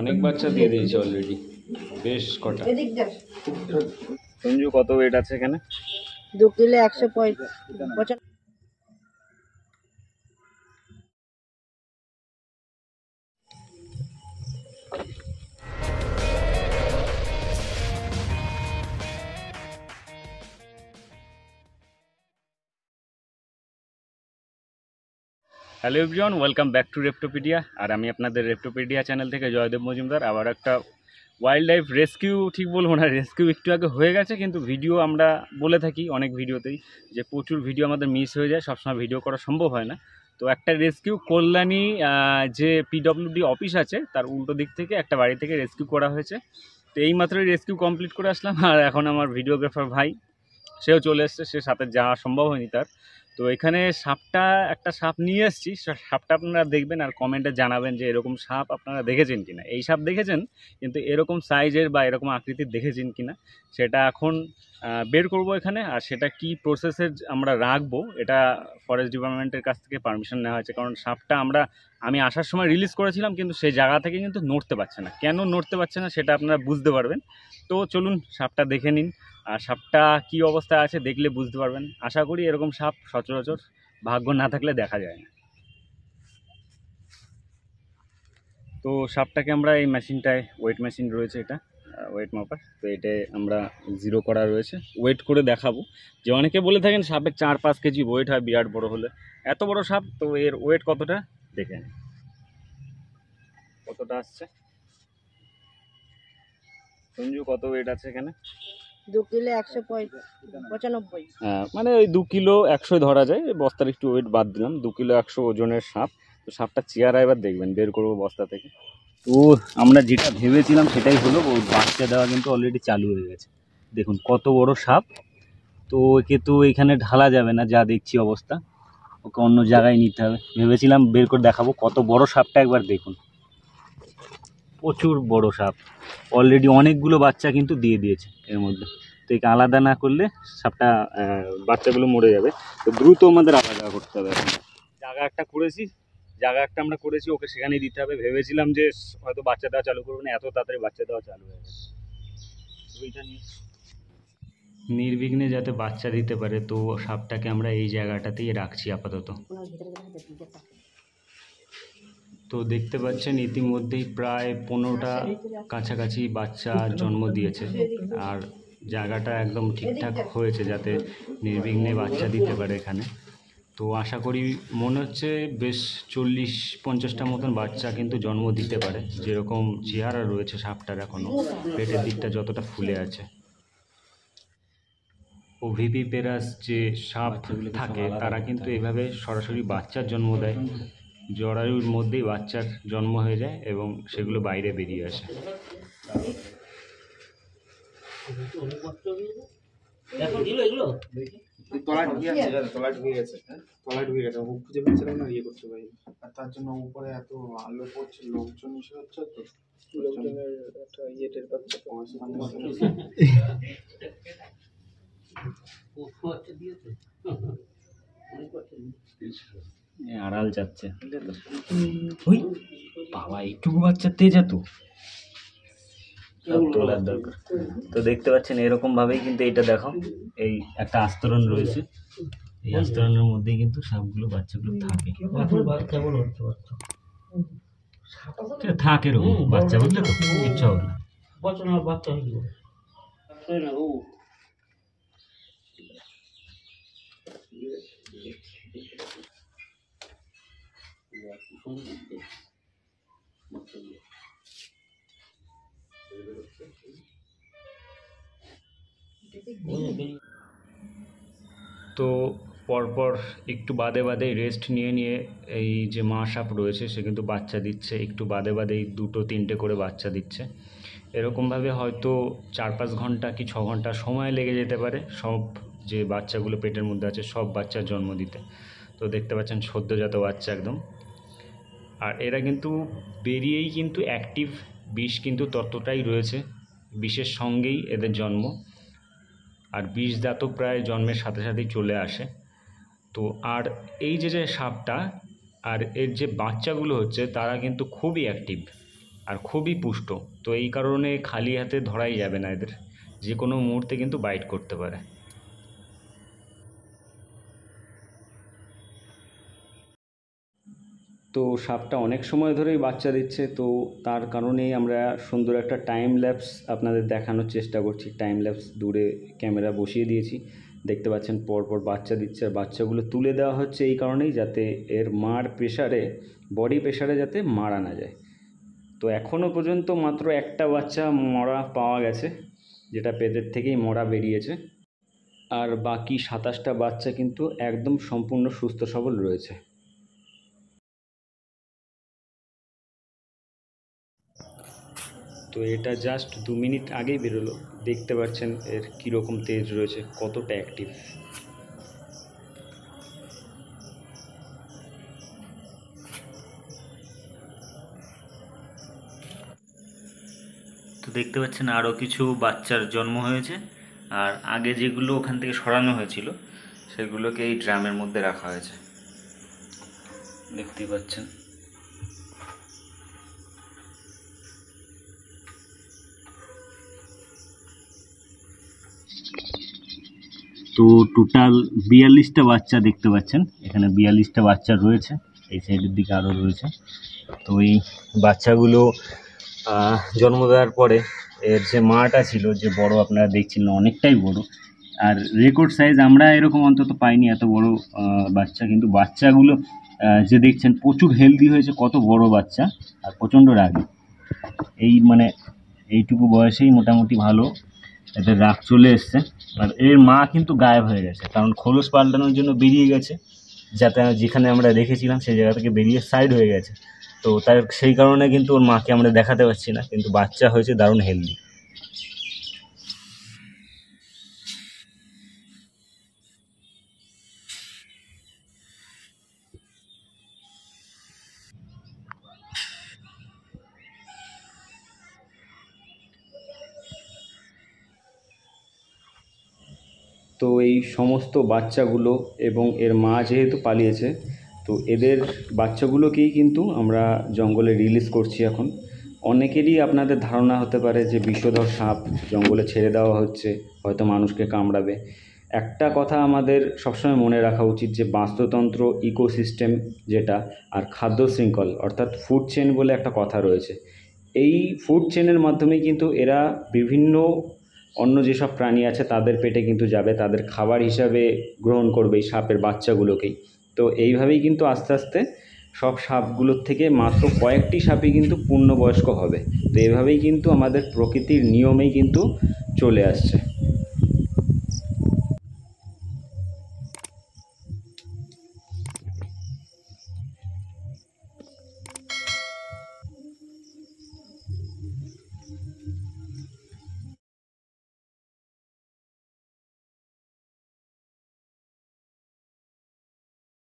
অনেক বাচ্চা দিয়ে দিয়েছে অলরেডি বেশ কটা সঞ্জু কত ওয়েট আছে এখানে দু কিলো একশো পঁয়ত্রিশ hello everyone welcome back to Reptopedia আর আমি আপনাদের রেপ্টোপিডিয়া চ্যানেল থেকে জয়দেব মজুমদার আবার একটা ওয়াইল্ড লাইফ রেস্কিউ ঠিক বলবো না রেস্কিউ একটু আগে হয়ে গেছে কিন্তু ভিডিও আমরা বলে থাকি অনেক ভিডিওতেই যে প্রচুর ভিডিও আমাদের মিস হয়ে যায় সবসময় ভিডিও করা সম্ভব হয় না তো একটা রেস্কিউ কল্যাণী যে পিডব্লিউডি অফিস আছে তার উল্টো দিক থেকে একটা বাড়ি থেকে রেস্কিউ করা হয়েছে তো এইমাত্র রেস্কিউ কমপ্লিট করে আসলাম আর এখন আমার ভিডিওগ্রাফার ভাই সেও চলে এসছে সে সাথে যাওয়া সম্ভব হয়নি তার তো এখানে সাপটা একটা সাপ নিয়ে এসেছি সাপটা আপনারা দেখবেন আর কমেন্টে জানাবেন যে এরকম সাপ আপনারা দেখেছেন কি না এই সাপ দেখেছেন কিন্তু এরকম সাইজের বা এরকম আকৃতির দেখেছেন কি না সেটা এখন বের করব এখানে আর সেটা কি প্রসেসে আমরা রাখবো এটা ফরেস্ট ডিপার্টমেন্টের কাছ থেকে পারমিশন নেওয়া হয়েছে কারণ সাপটা আমরা আমি আসার সময় রিলিজ করেছিলাম কিন্তু সেই জায়গা থেকে কিন্তু নড়তে পারছে না কেন নড়তে পারছে না সেটা আপনারা বুঝতে পারবেন তো চলুন সাপটা দেখে নিন আর সাপটা কি অবস্থায় আছে দেখলে বুঝতে পারবেন আশা করি এরকম সাপ সচরাচর ভাগ্য না থাকলে দেখা যায় না তো সাপটাকে আমরা এই মেশিনটায় ওয়েট মেশিন রয়েছে এটা ওয়েট মাপার তো এটা আমরা জিরো করা রয়েছে ওয়েট করে দেখাবো যে অনেকে বলে থাকেন সাপের চার পাঁচ কেজি ওয়েট হয় বিরাট বড় হলে এত বড় সাপ তো এর ওয়েট কতটা দেখে নিন কতটা আসছে সঞ্জু কত ওয়েট আছে এখানে হ্যাঁ, মানে ওই দু কিলো একশোই ধরা যায় বস্তার একটু ওয়েট বাদ দিলাম দু কিলো একশো ওজনের সাপ তো সাপটা চেয়ারা এবার দেখবেন বের করবো বস্তা থেকে তো আমরা যেটা ভেবেছিলাম সেটাই হলো ওর বাচ্চা দেওয়া কিন্তু অলরেডি চালু হয়ে গেছে দেখুন কত বড় সাপ তো একে তো এখানে ঢালা যাবে না যা দেখছি অবস্থা ওকে অন্য জায়গায় নিতে হবে ভেবেছিলাম বের করে দেখাবো কত বড় সাপটা একবার দেখুন প্রচুর বড় সাপ অলরেডি অনেকগুলো বাচ্চা কিন্তু দিয়ে দিয়েছে এর মধ্যে তো একে আলাদা না করলে সাপটা বাচ্চাগুলো মরে যাবে তো দ্রুত আমাদের আলাদা করতে হবে এখন জায়গা একটা করেছি জায়গা একটা আমরা করেছি ওকে সেখানেই দিতে হবে ভেবেছিলাম যে হয়তো বাচ্চা দেওয়া চালু করবো না এত তাড়াতাড়ি বাচ্চা দেওয়া চালু হয়ে গেছে নির্বিঘ্নে যাতে বাচ্চা দিতে পারে তো সাপটাকে আমরা এই জায়গাটাতেই রাখছি আপাতত তো দেখতে পাচ্ছেন ইতিমধ্যেই প্রায় পনেরোটা কাছাকাছি বাচ্চা জন্ম দিয়েছে আর জায়গাটা একদম ঠিকঠাক হয়েছে যাতে নির্বিঘ্নে বাচ্চা দিতে পারে এখানে তো আশা করি মনে হচ্ছে বেশ চল্লিশ পঞ্চাশটা মতন বাচ্চা কিন্তু জন্ম দিতে পারে যেরকম চেহারা রয়েছে সাপটার এখনও পেটের দিকটা যতটা ফুলে আছে ওভিপি পেরাস যে সাপ থাকে তারা কিন্তু এভাবে সরাসরি বাচ্চার জন্ম দেয় জরায়ুর মধ্যেই বাচ্চার জন্ম হয়ে যায় এবং সেগুলো বাইরে বেরিয়ে আসে তলা ঢুকে হ্যাঁ? খুঁজে পাচ্ছিলাম না ইয়ে করতে পারি আর তার জন্য এত আলো পড়ছে লোকজন এসে হচ্ছে তো লোকজনের একটা ইয়ে টের আড়াল যাচ্ছে ওই বাবা এইটুকু বাচ্চা তেজ এত তোলার দরকার তো দেখতে পাচ্ছেন এরকম ভাবেই কিন্তু এটা দেখো এই একটা আস্তরণ রয়েছে এই আস্তরণের মধ্যে কিন্তু সাপগুলো বাচ্চাগুলো থাকে থাকে রকম বাচ্চা বুঝলে তো ইচ্ছা হবে না বাচ্চা তো পরপর একটু বাদে বাদে রেস্ট নিয়ে নিয়ে এই যে মা সাপ রয়েছে সে কিন্তু বাচ্চা দিচ্ছে একটু বাদে বাদেই দুটো তিনটে করে বাচ্চা দিচ্ছে এরকমভাবে হয়তো চার পাঁচ ঘন্টা কি ছ ঘন্টা সময় লেগে যেতে পারে সব যে বাচ্চাগুলো পেটের মধ্যে আছে সব বাচ্চার জন্ম দিতে তো দেখতে পাচ্ছেন সদ্যজাত বাচ্চা একদম আর এরা কিন্তু বেরিয়েই কিন্তু অ্যাক্টিভ বিষ কিন্তু ততটাই রয়েছে বিষের সঙ্গেই এদের জন্ম আর বিষ দাঁত প্রায় জন্মের সাথে সাথেই চলে আসে তো আর এই যে যে সাপটা আর এর যে বাচ্চাগুলো হচ্ছে তারা কিন্তু খুবই অ্যাক্টিভ আর খুবই পুষ্ট তো এই কারণে খালি হাতে ধরাই যাবে না এদের যে কোনো মুহূর্তে কিন্তু বাইট করতে পারে তো সাপটা অনেক সময় ধরেই বাচ্চা দিচ্ছে তো তার কারণেই আমরা সুন্দর একটা টাইম ল্যাপস আপনাদের দেখানোর চেষ্টা করছি টাইম ল্যাপস দূরে ক্যামেরা বসিয়ে দিয়েছি দেখতে পাচ্ছেন পরপর বাচ্চা দিচ্ছে আর বাচ্চাগুলো তুলে দেওয়া হচ্ছে এই কারণেই যাতে এর মার প্রেশারে বডি প্রেশারে যাতে মারা না যায় তো এখনও পর্যন্ত মাত্র একটা বাচ্চা মরা পাওয়া গেছে যেটা পেটের থেকেই মরা বেরিয়েছে আর বাকি সাতাশটা বাচ্চা কিন্তু একদম সম্পূর্ণ সুস্থ সবল রয়েছে তো এটা জাস্ট দু মিনিট আগেই বেরোলো দেখতে পাচ্ছেন এর কীরকম তেজ রয়েছে কতটা অ্যাক্টিভ তো দেখতে পাচ্ছেন আরও কিছু বাচ্চার জন্ম হয়েছে আর আগে যেগুলো ওখান থেকে সরানো হয়েছিল সেগুলোকে এই ড্রামের মধ্যে রাখা হয়েছে দেখতেই পাচ্ছেন তো টোটাল বিয়াল্লিশটা বাচ্চা দেখতে পাচ্ছেন এখানে বিয়াল্লিশটা বাচ্চা রয়েছে এই সাইডের দিকে আরও রয়েছে তো এই বাচ্চাগুলো জন্ম দেওয়ার পরে এর যে মাটা ছিল যে বড় আপনারা দেখছিলেন অনেকটাই বড় আর রেকর্ড সাইজ আমরা এরকম অন্তত পাইনি এত বড় বাচ্চা কিন্তু বাচ্চাগুলো যে দেখছেন প্রচুর হেলদি হয়েছে কত বড় বাচ্চা আর প্রচণ্ড রাগে এই মানে এইটুকু বয়সেই মোটামুটি ভালো এদের রাগ চলে এসছে আর এর মা কিন্তু গায়েব হয়ে গেছে কারণ খোলস পাল্টানোর জন্য বেরিয়ে গেছে যাতে যেখানে আমরা রেখেছিলাম সেই জায়গা থেকে বেরিয়ে সাইড হয়ে গেছে তো তার সেই কারণে কিন্তু ওর মাকে আমরা দেখাতে পারছি না কিন্তু বাচ্চা হয়েছে দারুণ হেলদি তো এই সমস্ত বাচ্চাগুলো এবং এর মা যেহেতু পালিয়েছে তো এদের বাচ্চাগুলোকেই কিন্তু আমরা জঙ্গলে রিলিজ করছি এখন অনেকেরই আপনাদের ধারণা হতে পারে যে বিষধর সাপ জঙ্গলে ছেড়ে দেওয়া হচ্ছে হয়তো মানুষকে কামড়াবে একটা কথা আমাদের সবসময় মনে রাখা উচিত যে বাস্তুতন্ত্র ইকোসিস্টেম যেটা আর খাদ্য শৃঙ্খল অর্থাৎ ফুড চেন বলে একটা কথা রয়েছে এই ফুড চেনের মাধ্যমে কিন্তু এরা বিভিন্ন অন্য যেসব প্রাণী আছে তাদের পেটে কিন্তু যাবে তাদের খাবার হিসাবে গ্রহণ করবে এই সাপের বাচ্চাগুলোকেই তো এইভাবেই কিন্তু আস্তে আস্তে সব সাপগুলোর থেকে মাত্র কয়েকটি সাপই কিন্তু পূর্ণবয়স্ক হবে তো এভাবেই কিন্তু আমাদের প্রকৃতির নিয়মেই কিন্তু চলে আসছে